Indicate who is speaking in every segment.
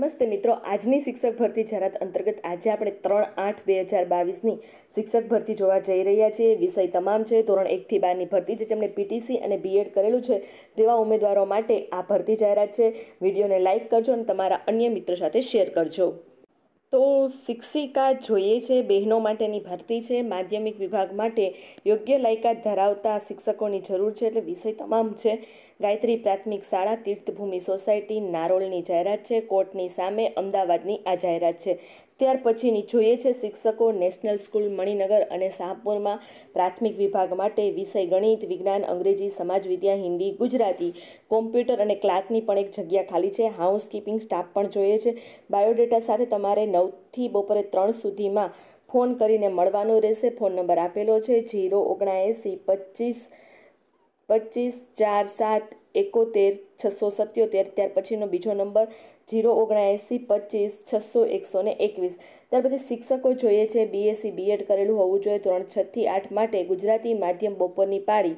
Speaker 1: નમસ્તે મિત્રો આજની શિક્ષક ભરતી જાહેરાત અંતર્ગત આજે આપણે ત્રણ આઠ બે હજાર બાવીસની શિક્ષક ભરતી જોવા જઈ રહ્યા છીએ વિષય તમામ છે ધોરણ એકથી બારની ભરતી છે જેમણે પીટીસી અને બીએડ કરેલું છે તેવા ઉમેદવારો માટે આ ભરતી જાહેરાત છે વિડીયોને લાઇક કરજો અને તમારા અન્ય મિત્રો સાથે શેર કરજો તો શિક્ષિકા જોઈએ છે બહેનો માટેની ભરતી છે માધ્યમિક વિભાગ માટે યોગ્ય લાયકાત ધરાવતા શિક્ષકોની જરૂર છે એટલે વિષય તમામ છે ગાયત્રી પ્રાથમિક શાળા તીર્થભૂમિ સોસાયટી નારોલની જાહેરાત છે કોર્ટની સામે અમદાવાદની આ જાહેરાત છે ત્યાર પછીની જોઈએ છે શિક્ષકો નેશનલ સ્કૂલ મણિનગર અને શાહપુરમાં પ્રાથમિક વિભાગ માટે વિષય ગણિત વિજ્ઞાન અંગ્રેજી સમાજ વિદ્યા હિન્દી ગુજરાતી કોમ્પ્યુટર અને ક્લાર્કની પણ એક જગ્યા ખાલી છે હાઉસકીપિંગ સ્ટાફ પણ જોઈએ છે બાયોડેટા સાથે તમારે નવથી બપોરે ત્રણ સુધીમાં ફોન કરીને મળવાનો રહેશે ફોન નંબર આપેલો છે જીરો ઓગણએંસી પચીસ પચીસ ચાર સાત એકોતેર છસો સત્યોતેર ત્યાર પછીનો બીજો નંબર ઝીરો ઓગણએંસી પચીસ છસો એકસો ને એકવીસ ત્યાર પછી શિક્ષકો જોઈએ છે બીએસસી બીએડ કરેલું હોવું જોઈએ ધોરણ છથી આઠ માટે ગુજરાતી માધ્યમ બપોરની પાળી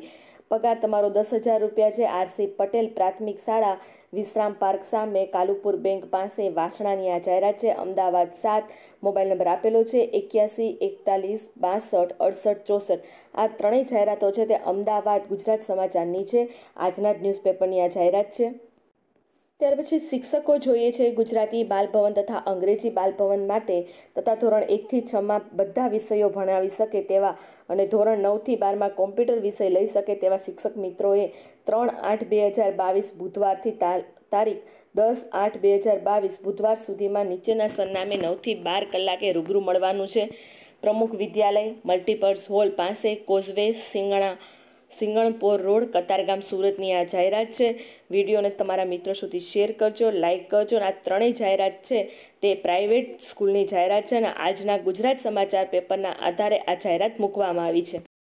Speaker 1: પગાર તમારો દસ હજાર રૂપિયા છે આરસી પટેલ પ્રાથમિક શાળા વિશ્રામ પાર્ક સામે કાલુપુર બેંક પાસે વાસણાની આ જાહેરાત છે અમદાવાદ સાત મોબાઈલ નંબર આપેલો છે એક્યાસી એકતાલીસ બાસઠ અડસઠ ચોસઠ આ ત્રણેય જાહેરાતો છે તે અમદાવાદ ગુજરાત સમાચારની છે આજના જ ન્યૂઝપેપરની આ જાહેરાત છે ત્યાર પછી શિક્ષકો જોઈએ છે ગુજરાતી બાલભવન તથા અંગ્રેજી બાલભવન માટે તથા ધોરણ એકથી છમાં બધા વિષયો ભણાવી શકે તેવા અને ધોરણ નવથી બારમાં કોમ્પ્યુટર વિષય લઈ શકે તેવા શિક્ષક મિત્રોએ ત્રણ આઠ બે હજાર બાવીસ બુધવારથી તારીખ દસ આઠ બે હજાર બાવીસ બુધવાર સુધીમાં નીચેના સરનામે નવથી બાર કલાકે રૂબરૂ મળવાનું છે પ્રમુખ વિદ્યાલય મલ્ટીપર્સ હોલ પાસે કોઝવે સિંગણા સિંગણપોર રોડ કતારગામ સુરતની આ જાહેરાત છે વિડીયોને તમારા મિત્રો સુધી શેર કરજો લાઇક કરજો અને આ ત્રણેય જાહેરાત છે તે પ્રાઇવેટ સ્કૂલની જાહેરાત છે અને આજના ગુજરાત સમાચાર પેપરના આધારે આ જાહેરાત મૂકવામાં આવી છે